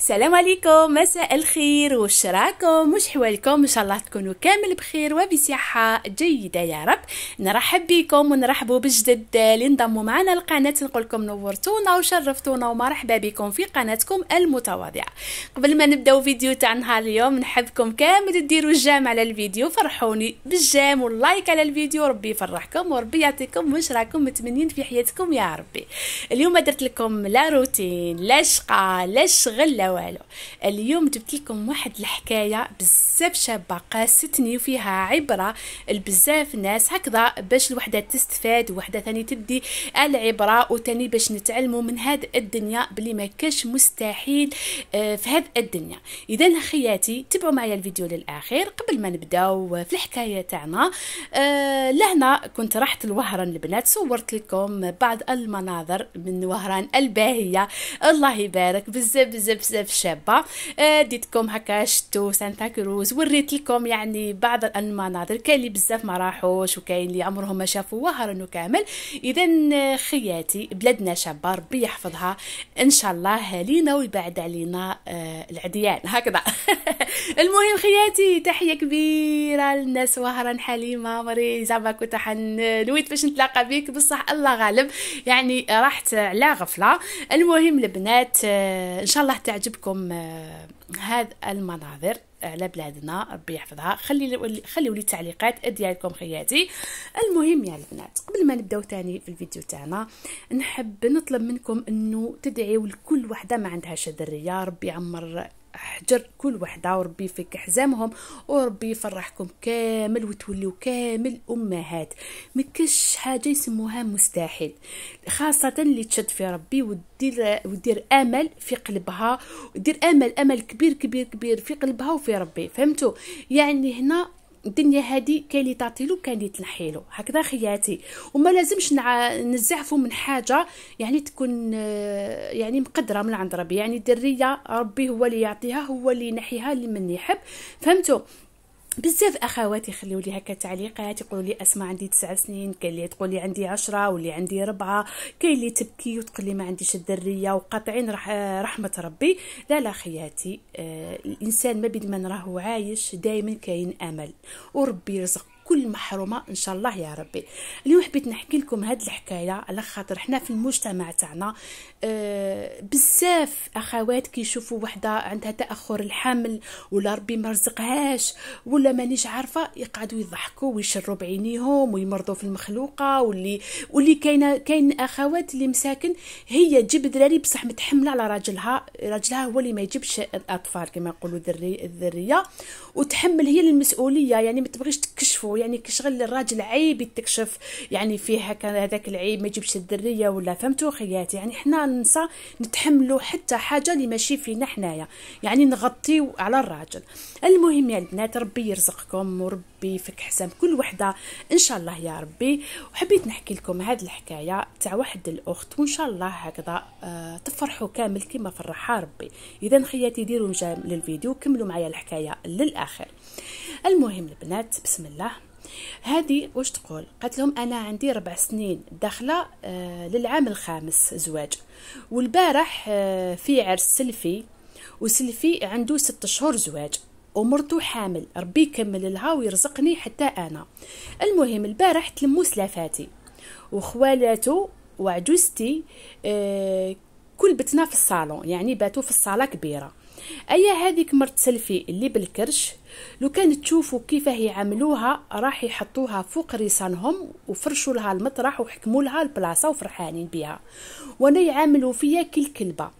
السلام عليكم مساء الخير وش راكم وش حوالكم ان شاء الله تكونوا كامل بخير وبصحه جيده يا رب نرحب بكم ونرحبوا بجدد اللي انضموا معنا القناه نقول لكم نورتونا وشرفتونا ومرحبا بكم في قناتكم المتواضعه قبل ما نبداو فيديو تاع نهار اليوم نحبكم كامل ديروا الجام على الفيديو فرحوني بالجام واللايك على الفيديو ربي يفرحكم وربي يعطيكم واش راكم متمنين في حياتكم يا ربي اليوم درت لكم لا روتين لا شقه لا شغل والو اليوم جبت لكم واحد الحكايه بزاف شابه قاستني وفيها عبره لبزاف ناس هكذا باش الوحده تستفاد وحده ثاني تدي العبره وثاني باش نتعلموا من هاد الدنيا بلي ما كاش مستحيل آه، في هاد الدنيا اذا خياتي تبعوا معايا الفيديو للاخير قبل ما نبداو في الحكايه تاعنا آه، لهنا كنت رحت لوهران البنات صورت لكم بعض المناظر من وهران الباهيه الله يبارك بزاف بزاف بزاف شابه آه، ديتكم هكا شتو سانتا كروز وريت لكم يعني بعض المناظر كاين اللي بزاف ما راحوش وكاين اللي عمرهم ما شافوا وهرانو كامل اذا آه، خياتي بلادنا شابه ربي يحفظها ان شاء الله لينا ويبعد علينا آه، العديان هكذا المهم خياتي تحيه كبيره للناس وهران حليمه مري زعما كنت نويت باش نتلاقى بيك بصح الله غالب يعني راحت على غفله المهم البنات ان شاء الله تعجب تعجبكم هاد آه، المناظر على بلادنا ربي يحفظها خلي خليوا لي التعليقات ديالكم خياتي المهم يا البنات قبل ما نبداو تاني في الفيديو تاعنا نحب نطلب منكم انه تدعيو لكل وحده ما عندهاش دريه ربي يعمر حجر كل وحدة وربي يفك حزامهم وربي يفرحكم كامل وتوليو كامل أمهات مكش حاجة يسموها مستحيل خاصة اللي تشد في ربي ودير, ودير أمل في قلبها ودير أمل أمل كبير كبير كبير في قلبها وفي ربي فهمتوا يعني هنا الدنيا هادي كاين اللي تعطيلو كاين اللي تنحيلو هكذا خياتي وما لازمش نع... نزعفو من حاجه يعني تكون آه، يعني مقدره من عند ربي يعني الدريه ربي هو اللي يعطيها هو اللي ينحيها من يحب فهمتوا بزاف اخوات يخليوا لي هكا تعليقات يقولوا لي اسمع عندي 9 سنين كاين اللي تقول لي عندي 10 واللي عندي 4 كاين اللي تبكي وتقول لي ما عنديش الذريه وقاطعين رح رحمه ربي لا لا خياتي آه الانسان ما بين من راهو عايش دائما كاين امل وربي يرزق كل محرومه ان شاء الله يا ربي اليوم حبيت نحكي لكم هذه الحكايه على خاطر حنا في المجتمع تاعنا آه، بزاف اخوات كيشوفوا وحده عندها تاخر الحمل ولا ربي ما رزقهاش ولا مانيش عارفه يقعدوا يضحكوا ويشروا بعينيهم ويمرضوا في المخلوقه واللي واللي كاينه كاين اخوات اللي مساكن هي تجيب دراري بصح متحمله على راجلها راجلها هو اللي ما يجيبش الاطفال كما يقولوا الذريه وتحمل هي المسؤوليه يعني ما تبغيش تكشفوا يعني كشغل الراجل عيب يتكشف يعني فيه هكا هذاك العيب ما يجيبش الذريه ولا فهمتوا خياتي يعني حنا ننسى نتحملوا حتى حاجه اللي ماشي فينا حنايا يعني نغطيو على الراجل المهم يا البنات ربي يرزقكم وربي يفك حساب كل وحده ان شاء الله يا ربي وحبيت نحكي لكم هذه الحكايه تاع واحد الاخت وان شاء الله هكذا آه تفرحوا كامل كما فرحها ربي اذا خياتي ديروا جام للفيديو كملوا معايا الحكايه للاخر المهم البنات بسم الله هذه واش تقول قالت لهم انا عندي ربع سنين داخله آه، للعام الخامس زواج والبارح آه، في عرس سلفي وسلفي عنده ست شهور زواج ومرته حامل ربي يكمل لها ويرزقني حتى انا المهم البارح تلمو سلافاتي وخوالاته وعجوزتي آه، كل بتنا في الصالون يعني باتوا في الصاله كبيره ايا هذيك مرت سلفي اللي بالكرش لو كان تشوفوا كيف هي عملوها راح يحطوها فوق ريسانهم وفرشوا لها المطرح وحكموا لها البلاصه وفرحانين بها وانا يعاملوا فيا كي كلبه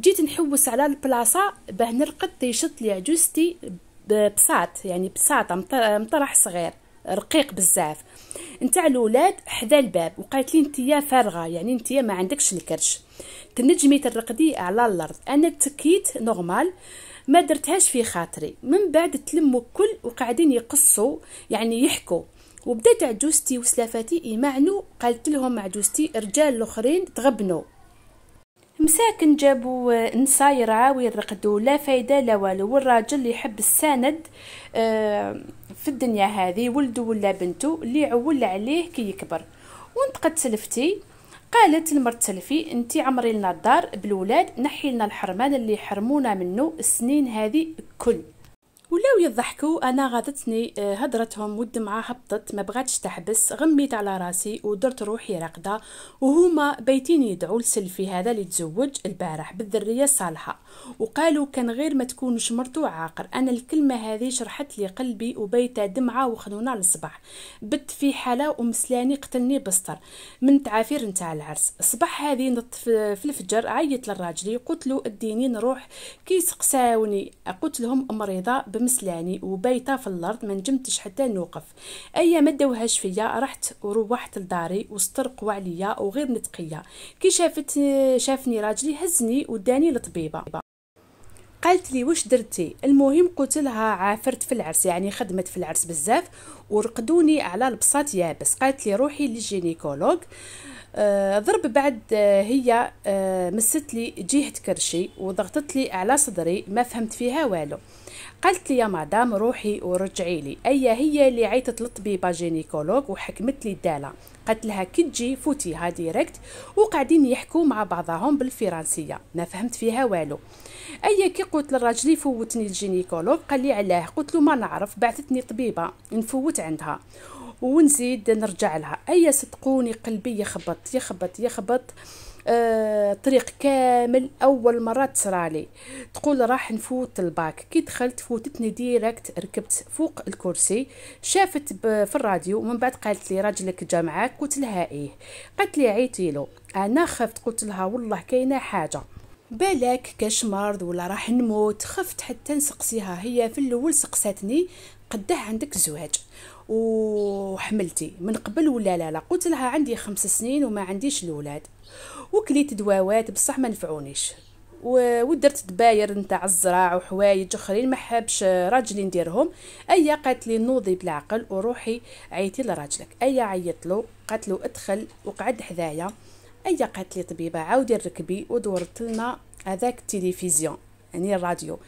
جيت نحوس على البلاصه باه نرقد تيشط لي عجوزتي بساط يعني بساطه مطرح صغير رقيق بزاف نتاع الاولاد حدا الباب وقالت لي نتيا فارغه يعني نتيا ما عندكش الكرش تنجمي ترقدي على الارض انا تكيت نورمال ما درتهاش في خاطري من بعد تلموا كل وقاعدين يقصوا يعني يحكوا وبدات عجوزتي وسلافاتي يمعنوا قالت لهم عجوزتي رجال الاخرين تغبنوا مساكن جابوا آه، نصاير عاوي يرقدوا لا فايده لا والو والراجل اللي يحب الساند آه، في الدنيا هذه ولده ولا بنته اللي عول عليه كي يكبر وانتقد سلفتي قالت المرت سلفي انت عمري لنا الدار بالولاد نحي لنا الحرمان اللي حرمونا منه السنين هذه كل ولاو يضحكوا انا غادتني هضرتهم آه، والدمعه هبطت ما بغاتش تحبس غميت على راسي ودرت روحي راقده وهما بيتين يدعوا لسلفي هذا اللي تزوج البارح بالذريه الصالحه وقالوا كان غير ما تكونش مرتو عاقر انا الكلمه هذه شرحت لي قلبي وبيت دمعه وخنونه للصباح بت في حاله ومسلاني قتلني بسطر من تعافير نتاع العرس صباح هذه نط في الفجر عيط للراجلي قلت له اديني نروح كي سقساوني قلت لهم مريضه بمسلاني وبايته في الارض ما نجمتش حتى نوقف ايا ما داوهاش فيا رحت وروحت لداري واسترقوا عليا وغير نتقيه كي شافت شافني راجلي هزني وداني لطبيبه قالت لي واش درتي المهم قلت لها عافرت في العرس يعني خدمت في العرس بزاف ورقدوني على البساط يابس قالت لي روحي للجينيكولوج آه آه، ضرب بعد آه، هي آه، مست لي جهة كرشي وضغطت لي على صدري ما فهمت فيها والو قالت لي يا مدام روحي ورجعي لي اي هي اللي عيطت للطبيبه جينيكولوج وحكمت لي الداله قالت لها كي تجي فوتيها ديريكت وقاعدين يحكوا مع بعضهم بالفرنسيه ما فهمت فيها والو اي كي قلت للراجل فوتني الجينيكولوج قال لي علاه قلت له ما نعرف بعثتني طبيبه نفوت عندها ونزيد نرجع لها اي صدقوني قلبي يخبط يخبط يخبط آه طريق كامل اول مره تصرالي تقول راح نفوت الباك كي دخلت فوتتني ديريكت ركبت فوق الكرسي شافت في الراديو ومن بعد قالت لي راجلك جا معاك قلت لها ايه قالت لي عيطي له انا خفت قلت لها والله كاينه حاجه بالك كاش مرض ولا راح نموت خفت حتى نسقسيها هي في الاول سقساتني قداه عندك زواج وحملتي من قبل ولا لا لا قلت لها عندي خمس سنين وما عنديش الولاد وكليت دواوات بصح ما نفعونيش ودرت دباير نتاع الزراع وحوايج اخرين ما حابش راجلي نديرهم ايا قالت لي نوضي بالعقل وروحي عيطي لراجلك ايا عيط له قالت له ادخل وقعد حدايا ايا قالت لي طبيبه عاودي ركبي ودورت لنا هذاك التلفزيون يعني الراديو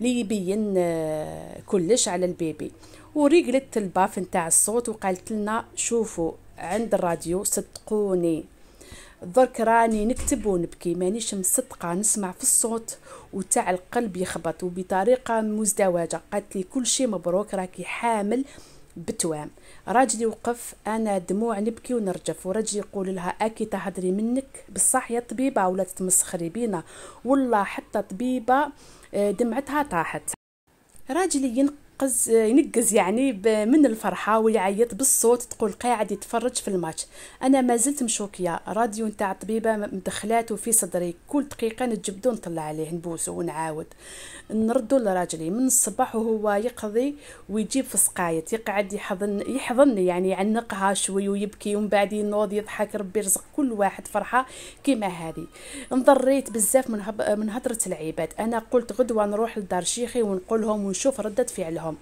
لي يبين آه، كلش على البيبي وريقلت الباف نتاع الصوت وقالت لنا شوفوا عند الراديو صدقوني درك راني نكتب ونبكي مانيش مصدقة نسمع في الصوت وتاع القلب يخبط وبطريقة مزدوجة قالت لي كل شيء مبروك راكي حامل بتوام راجلي وقف انا دموع نبكي ونرجف ورجلي يقول لها اكي تهضري منك بصح يا طبيبه ولا تتمسخري بينا والله حتى طبيبه آه، دمعتها طاحت راجلي ينقل ينقز ينقز يعني من الفرحه ويعيط بالصوت تقول قاعد يتفرج في الماتش انا ما زلت مشوكيه راديو نتاع الطبيبه مدخلاته في صدري كل دقيقه نتجبدو نطلع عليه نبوسو ونعاود نردو لراجلي من الصباح وهو يقضي ويجيب في سقايط يقعد يحضن يحضني يعني يعنقها شوي ويبكي ومن بعد ينوض يضحك ربي يرزق كل واحد فرحه كيما هذه انضريت بزاف من هب... من هضره العباد انا قلت غدوه نروح لدار شيخي ونقولهم ونشوف رده فعلهم معاهم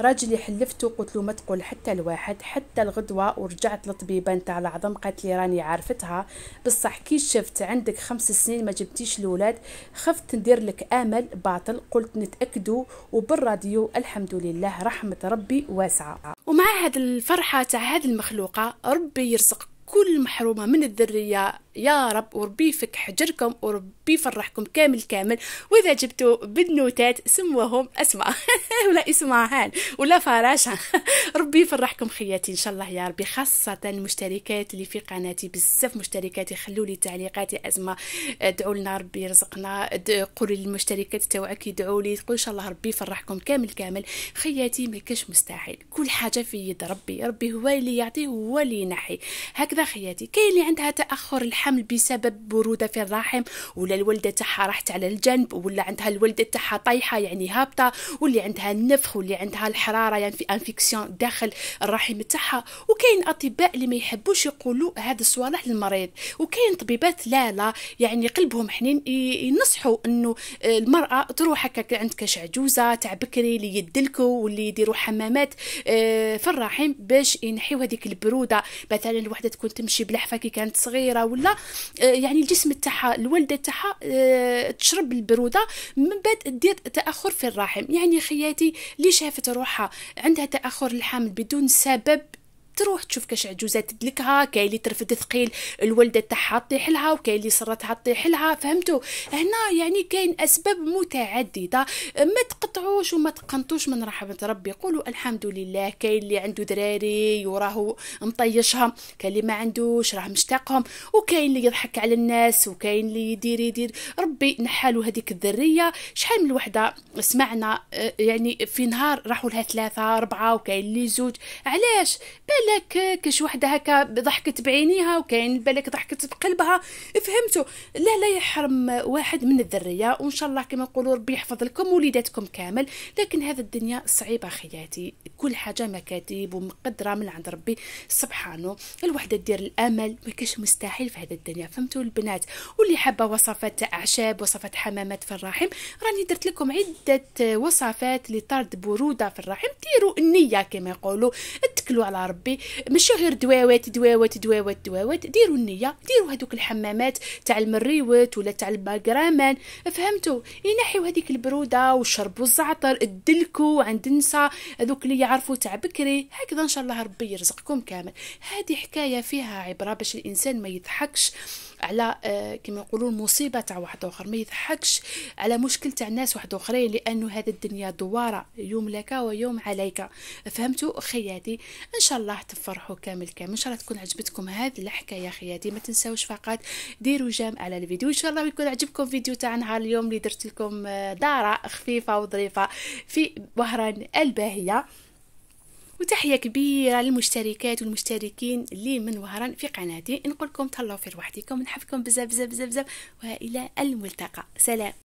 راجلي حلفتو قلت له ما تقول حتى الواحد حتى الغدوه ورجعت للطبيبه نتاع العظم قالت لي راني عارفتها بصح كي شفت عندك خمس سنين ما جبتيش الاولاد خفت ندير لك امل باطل قلت نتاكدوا وبالراديو الحمد لله رحمه ربي واسعه ومع هذه الفرحه تاع هذه المخلوقه ربي يرزق كل محرومه من الذريه يا رب وربي يفك حجركم وربي يفرحكم كامل كامل واذا جبتوا بالنوتات سموهم اسماء ولا هان ولا فراشة ربي يفرحكم خياتي ان شاء الله يا ربي خاصة المشتركات اللي في قناتي بزاف مشتركات يخلوا لي تعليقات يا ازمه ادعوا لنا ربي يرزقنا قولوا للمشتركات تاعك يدعوا لي تقول ان شاء الله ربي يفرحكم كامل كامل خياتي ما كاش مستحيل كل حاجه في يد ربي ربي هو اللي يعطي هو اللي ينحي هكذا خياتي كاين اللي عندها تاخر الحياة الحمل بسبب برودة في الرحم ولا الولدة تاعها راحت على الجنب ولا عندها الولدة تاعها طايحة يعني هابطة واللي عندها النفخ واللي عندها الحرارة يعني في انفكسيون داخل الرحم تاعها وكاين اطباء اللي ما يحبوش يقولوا هذا الصوالح للمريض وكاين طبيبات لا لا يعني قلبهم حنين ينصحوا انه المرأة تروح هكاك عند كاش عجوزة تاع بكري اللي يدلكوا واللي يديروا حمامات آه، في الرحم باش ينحيو هذيك البرودة مثلا الوحدة تكون تمشي بلحفة كي كانت صغيرة ولا آه، يعني الجسم تاعها الوالده تاعها آه، تشرب البروده من بعد دير تاخر في الرحم يعني خياتي اللي شافت روحها عندها تاخر الحمل بدون سبب تروح تشوف كاش عجوزه تدلكها كاين اللي ترفد ثقيل الولده تاعها طيح لها وكاين اللي صرتها طيح لها فهمتوا هنا يعني كاين اسباب متعدده ما تقطعوش وما تقنطوش من رحمه ربي قولوا الحمد لله كاين اللي عنده دراري وراهو مطيشهم كاين اللي ما عندوش راه مشتاقهم وكاين اللي يضحك على الناس وكاين اللي يدير يدير ربي نحالو هذيك الذريه شحال من وحده سمعنا آه، يعني في نهار راحوا لها ثلاثه اربعه وكاين اللي زوج علاش بل بالك كش وحده هكا ضحكت بعينيها وكاين بالك ضحكت بقلبها فهمتوا لا لا يحرم واحد من الذريه وان شاء الله كما نقولوا ربي يحفظ لكم وليداتكم كامل لكن هذا الدنيا صعيبه خياتي كل حاجه مكاتب ومقدره من عند ربي سبحانه الوحده دير الامل ما كاش مستحيل في هذا الدنيا فهمتوا البنات واللي حابه وصفات اعشاب وصفات حمامات في الرحم راني درت لكم عده وصفات لطرد بروده في الرحم ديروا النيه كما يقولوا اتكلوا على ربي ماشي غير دواوات دواوات دواوات دواوات ديروا النيه ديروا هذوك الحمامات تاع المريوت ولا تاع الباكرامان فهمتوا ينحيو هذيك البروده وشربوا الزعتر الدلكو عند النساء هذوك اللي يعرفوا تاع بكري هكذا ان شاء الله ربي يرزقكم كامل هذه حكايه فيها عبره باش الانسان ما يضحكش على آه، كما يقولون المصيبه تاع واحد اخر ما يضحكش على مشكل تاع الناس واحد اخرين لانه هذا الدنيا دواره يوم لك ويوم عليك فهمتوا خياتي ان شاء الله تفرحوا كامل كامل ان شاء الله تكون عجبتكم هذه الحكايه خياتي ما تنساوش فقط ديروا جام على الفيديو ان شاء الله يكون عجبكم فيديو تاع نهار اليوم اللي درت لكم آه، داره خفيفه وظريفه في وهران الباهيه وتحية كبيرة للمشتركات والمشتركين اللي من وهران في قناتي نقولكم تهلاو في رواحتكم نحبكم بزاف بزاف بزاف بزاف وإلى الملتقى سلام